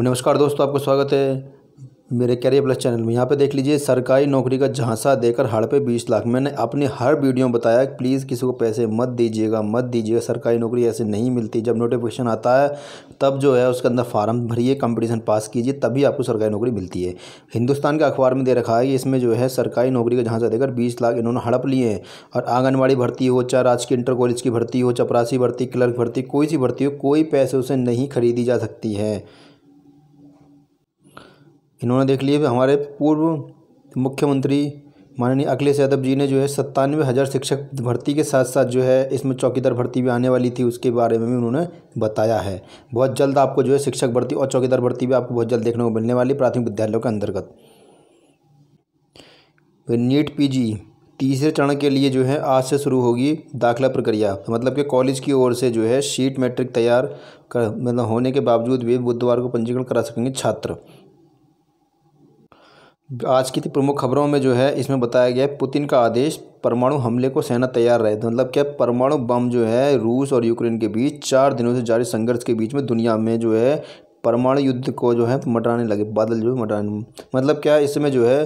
नमस्कार दोस्तों आपका स्वागत है मेरे कैरियर प्लस चैनल में यहाँ पे देख लीजिए सरकारी नौकरी का झांसा देकर हड़ पे बीस लाख मैंने अपने हर वीडियो में बताया कि प्लीज़ किसी को पैसे मत दीजिएगा मत दीजिएगा सरकारी नौकरी ऐसे नहीं मिलती जब नोटिफिकेशन आता है तब जो है उसके अंदर फार्म भरिए कंपटीशन पास कीजिए तभी आपको सरकारी नौकरी मिलती है हिंदुस्तान के अखबार में दे रखा है कि इसमें जो है सरकारी नौकरी का झांसा देकर बीस लाख इन्होंने हड़प लिए हैं और आंगनबाड़ी भर्ती हो चाहे राजकीय इंटर कॉलेज की भर्ती हो चपरासी भर्ती क्लर्क भर्ती कोई सी भर्ती हो कोई पैसे उसे नहीं खरीदी जा सकती है इन्होंने देख लिए हमारे पूर्व मुख्यमंत्री माननीय अखिलेश यादव जी ने जो है सत्तानवे हज़ार शिक्षक भर्ती के साथ साथ जो है इसमें चौकीदार भर्ती भी आने वाली थी उसके बारे में भी उन्होंने बताया है बहुत जल्द आपको जो है शिक्षक भर्ती और चौकीदार भर्ती भी आपको बहुत जल्द देखने को मिलने वाली प्राथमिक विद्यालयों के अंतर्गत नीट पी तीसरे चरण के लिए जो है आज से शुरू होगी दाखिला प्रक्रिया तो मतलब कि कॉलेज की ओर से जो है शीट मैट्रिक तैयार कर मतलब होने के बावजूद भी बुधवार को पंजीकरण करा सकेंगे छात्र आज की प्रमुख खबरों में जो है इसमें बताया गया पुतिन का आदेश परमाणु हमले को सेना तैयार रहे तो मतलब क्या परमाणु बम जो है रूस और यूक्रेन के बीच चार दिनों से जारी संघर्ष के बीच में दुनिया में जो है परमाणु युद्ध को जो है मटाने लगे बादल जो है मटाने मतलब क्या इसमें जो है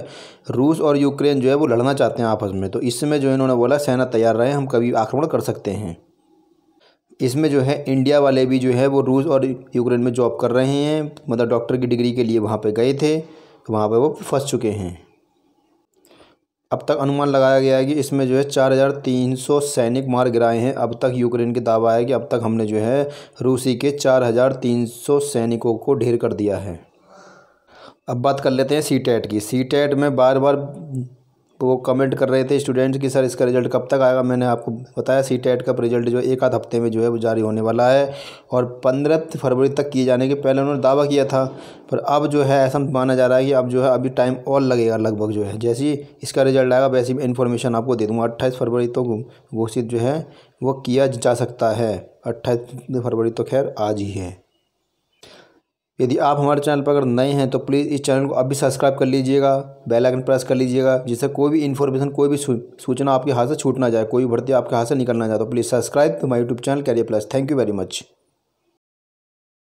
रूस और यूक्रेन जो है वो लड़ना चाहते हैं आपस में तो इसमें जो है इन्होंने बोला सेना तैयार रहे हम कभी आक्रमण कर सकते हैं इसमें जो है इंडिया वाले भी जो है वो रूस और यूक्रेन में जॉब कर रहे हैं मतलब डॉक्टर की डिग्री के लिए वहाँ पर गए थे वहाँ पर वो फंस चुके हैं अब तक अनुमान लगाया गया है कि इसमें जो है चार हज़ार तीन सौ सैनिक मार गिराए हैं अब तक यूक्रेन के दावा है कि अब तक हमने जो है रूसी के चार हज़ार तीन सौ सैनिकों को ढेर कर दिया है अब बात कर लेते हैं सी टैट की सी टैट में बार बार वो कमेंट कर रहे थे स्टूडेंट्स कि सर इसका रिज़ल्ट कब तक आएगा मैंने आपको बताया सी टेट e का रिज़ल्ट जो एक आध हफ्ते में जो है वो जारी होने वाला है और पंद्रह फरवरी तक किए जाने के पहले उन्होंने दावा किया था पर अब जो है ऐसा माना जा रहा है कि अब जो है अभी टाइम और लगेगा लगभग जो है जैसे ही इसका रिज़ल्ट आएगा वैसी मैं इन्फॉर्मेशन आपको दे दूँगा अट्ठाईस फरवरी तक तो घोषित जो है वो किया जा सकता है अट्ठाईस फरवरी तो खैर आज ही है यदि आप हमारे चैनल पर अगर नए हैं तो प्लीज़ इस चैनल को अभी सब्सक्राइब कर लीजिएगा बेल आइकन प्रेस कर लीजिएगा जिससे कोई भी इन्फॉर्मेशन कोई भी सूचना आपके हाथ से छूट ना जाए कोई भी भर्ती आपके हाथ से निकल ना जाए तो please subscribe to my YouTube channel career plus thank you very much